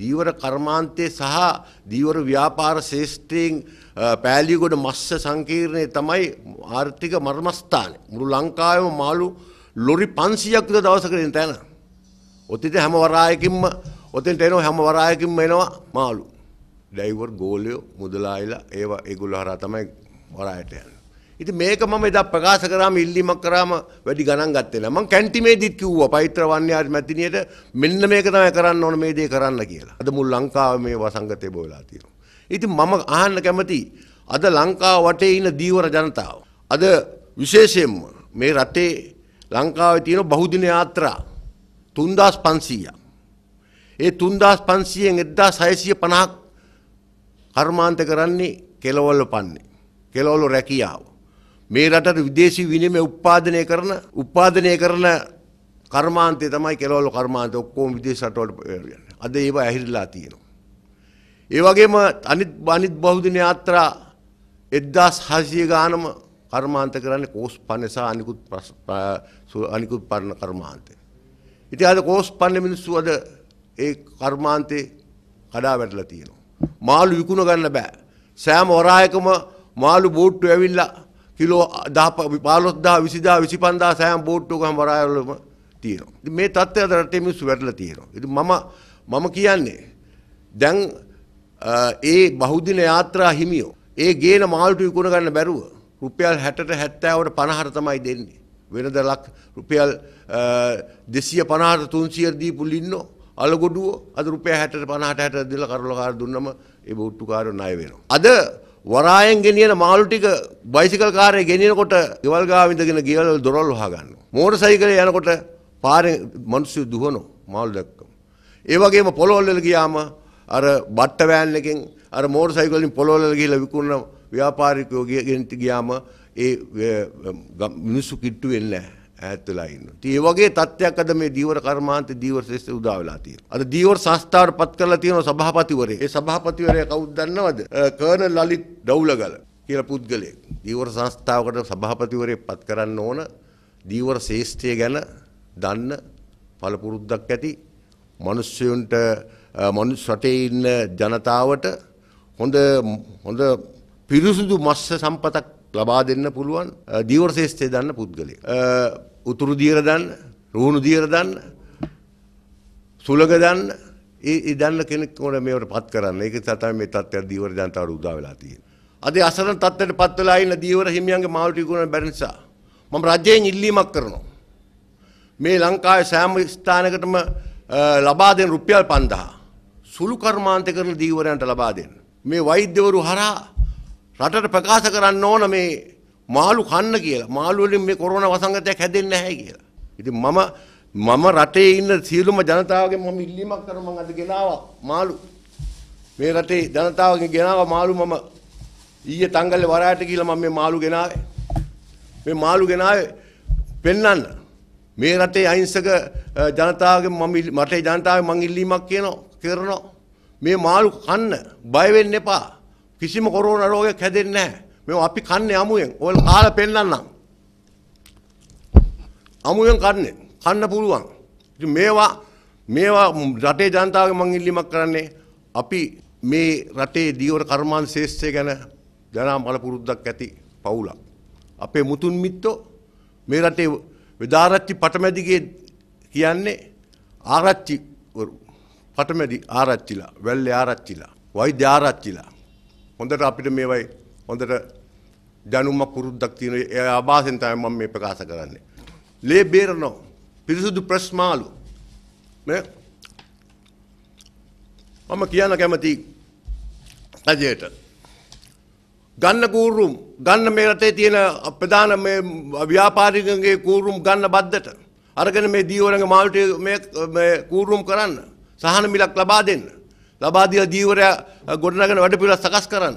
දීවර කර්මාන්තය සහ දීවර ව්‍යාපාර ශේෂ්ත්‍රයෙන් පෑලිගොඩ මස්ස සංකීර්ණය තමයි ආර්ථික මර්මස්ථානය මුළු ලංකාවම මාළු ලොරි පන්සියක් විත දවසකරින් තැන. ඔතිට හැම වරායකින්ම ඔතින්ට එනවා හැම වරායකින්ම එනවා මාළු. ඩයිවර් ගෝලයෝ මුදලායිලා ඒවා ඒගොල්ලෝ හරහා තමයි වරායට යන්නේ. ඉතින් මේක මම එදා ප්‍රකාශ කරාම ඉල්ලීමක් කරාම වැඩි ගණන් ගත්තේ නැහැ. මම කැන්ටිමේදිත් කිව්වා පෛත්‍ර වන්‍යාර මැතිණියට මෙන්න මේක තමයි කරන්න ඕන මේ දේ කරන්න කියලා. අද මුල් ලංකාවේ මේ වසංගතේ බොලා තියෙනවා. ඉතින් මම අහන්න කැමති අද ලංකාව වටේ ඉන්න දීවර ජනතාව. අද විශේෂයෙන්ම මේ රටේ ලංකාවේ තියෙන බහුදින යාත්‍රා 3500ක්. ඒ 3500න් 1650ක් කර්මාන්ත කරන්නේ කෙලවල පන්නේ. කෙලවල රැකියාව. මේ රටට විදේශී විනිමය උත්පාදනය කරන උත්පාදනය කරන කර්මාන්තය තමයි කෙලවල කර්මාන්ත ඔක්කොම විදේශ රටවලට යන්නේ. අද ඒවා ඇහිරිලා තියෙනවා. ඒ වගේම අනිත් අනිත් බහුදින යාත්‍රා 1600 ගානම කර්මාන්ත කරන්නේ කෝස් පන්නේ සහ අනිකුත් අනිකුත් පරණ කර්මාන්තය. ඉතින් අද කෝස් පන්නේ මිනිස්සු අද ඒ කර්මාන්තේ කඩා වැටලා තියෙනවා. මාළු විකුණ ගන්න බෑ. සෑම වරායකම මාළු බෝට්ටු ඇවිල්ලා කිලෝ දහ පාලොස්දා විසිදා විසිපන්දා සෑම් බෝට්ටෝකම් වරායවලම තියෙනවා. මේ තත්ත්වය අද රටේ මිනිස්සු වැටලා තියෙනවා. ඉතින් මම මම කියන්නේ දැන් ඒ බහුදින යාත්‍රා හිමියෝ ඒ ගේන මාල්ට විකුණ ගන්න බැරුව රුපියල් 60ට 70වට 50ට තමයි දෙන්නේ. වෙනද ලක් රුපියල් 250ට 300 දීපු ලින්නෝ අලගොඩුව අද රුපියල් 60ට 50ට 60ට දීලා කරලා කාර දුන්නම ඒ බෝට්ටු කාරෝ ණය වෙනවා. අද වරායෙන් ගෙනියන මාළු ටික බයිසිකල් කාරේ ගෙනියනකොට ගෙවල් ගාව ඉඳගෙන ගෙවල් දොරල් වහ ගන්නවා. මෝටර් සයිකලේ යනකොට පාරෙන් මිනිස්සු දුහනවා මාළු දැක්කම. ඒ වගේම පොළොල් වල ගියාම අර බට්ට වෑන් එකෙන් අර මෝටර් සයිකල් වලින් පොළොල් වල ගිහලා විකුණන ව්‍යාපාරිකයෝ ගෙනිට ගියාම ඒ මිනිස්සු කිට්ටු වෙන්නේ නැහැ. ඈත් වෙලා ඉන්නවා. ඉතින් ඒ වගේ තත්ත්වයක් අද මේ දීවර කර්මාන්ත දීවර ශ්‍රේෂ්ඨ උදා වෙලා තියෙනවා. අද දීවර සංස්ථාවට පත් කරලා තියෙන සභාපතිවරේ. ඒ සභාපතිවරයා කවුද දන්නවද? කර්නල් ලලිත් ඩවුලගල කියලා පුද්ගලයෙක්. දීවර සංස්ථාවකට සභාපතිවරේ පත් කරන්න ඕන දීවර ශ්‍රේෂ්ඨය ගැන දන්න පළපුරුද්දක් ඇති මිනිස්සුන්ට මිනිස් රටේ ඉන්න ජනතාවට හොඳ හොඳ පිරිසුදු මස්ස සම්පතක් ලබා දෙන්න පුළුවන් දීවර්ශේෂ්ඨය දන්න පුද්ගලය. උතුරු දියර දන්න රුණු දියර දන්න සුලග දන්න ඒ දන්න කෙනෙක් ඕන මේවට පත් කරන්න ඒක තමයි මේ තත්ත්වයක් දීවර ජනතාවට උදා වෙලා තියෙන්නේ. අද අසරණ තත්ත්වයට පත් වෙලා ඉන්න දීවර හිමියන්ගේ මාවලට ඉක්මන බැරි නිසා මම රජයෙන් ඉල්ලීමක් කරනවා. මේ ලංකාවේ සෑම ස්ථානකටම ලබා දෙන රුපියල් 5000 සුළු කර්මාන්ත කරන දීවරයන්ට ලබා දෙන්න. මේ වෛද්‍යවරු හරහා රටට ප්‍රකාශ කරන්න ඕන මේ මාළු කන්න කියලා මාළු වලින් මේ කොරෝනා වසංගතයක් හැදෙන්නේ නැහැ කියලා. ඉතින් මම මම රටේ ඉන්න සියලුම ජනතාවගෙන් මම ඉල්ලීමක් කරන මම අද ගෙනාවා මාළු. මේ රටේ ජනතාවගෙන් ගෙනාවා මාළු මම ඊයේ තංගල්ලේ වරායට ගිහලා මම මේ මාළු ගෙනාවේ. මේ මාළු ගෙනාවේ පෙන්වන්න. මේ රටේ අහිංසක ජනතාවගෙන් මම රටේ ජනතාවගෙන් මම ඉල්ලීමක් කියනවා කරනවා. මේ මාළු කන්න බය වෙන්න එපා. කිසිම කොරෝන රෝගයක් හැදෙන්නේ නැහැ. මේ අපි කන්නේ අමුයෙන්. ඔයාලා කාලා පෙන්නන්නම්. අමුයෙන් කන්නේ. කන්න පුළුවන්. ඉතින් මේවා මේවා රටේ ජනතාවගේ මං ඉල්ලීමක් කරන්නේ අපි මේ රටේ දීවර කර්මාන් ශේෂ්ත්‍රය ගැන ජනා බලපුරුද්දක් ඇති පවුලක්. අපේ මුතුන් මිත්තෝ මේ රටේ විදාරච්චි පටමැදිගේ කියන්නේ ආරච්චි පටමැදි ආරච්චිලා, වැල්ලේ ආරච්චිලා, වෛද්‍ය ආරච්චිලා හොඳට අපිට මේවයි හොඳට දැනුමක් පුරුද්දක් තියෙන ඒ ආభాසෙන් තමයි මම මේ ප්‍රකාශ කරන්නේ. ලේ බේරනෝ පිරිසුදු ප්‍රස්මාලු මේ මම කියන්න කැමති අජයට ගන්න කූරුම් ගන්න මේ රටේ තියෙන ප්‍රධාන මේ ව්‍යාපාරිකයන්ගේ කූරුම් ගන්න බද්දට අරගෙන මේ දීවරගේ මාල්ට මේ කූරුම් කරන්න සහන මිලක් ලබා දෙන්න ලබාදිය ජීවරය ගොඩනගෙන වැඩ පිළ සකස් කරන්න.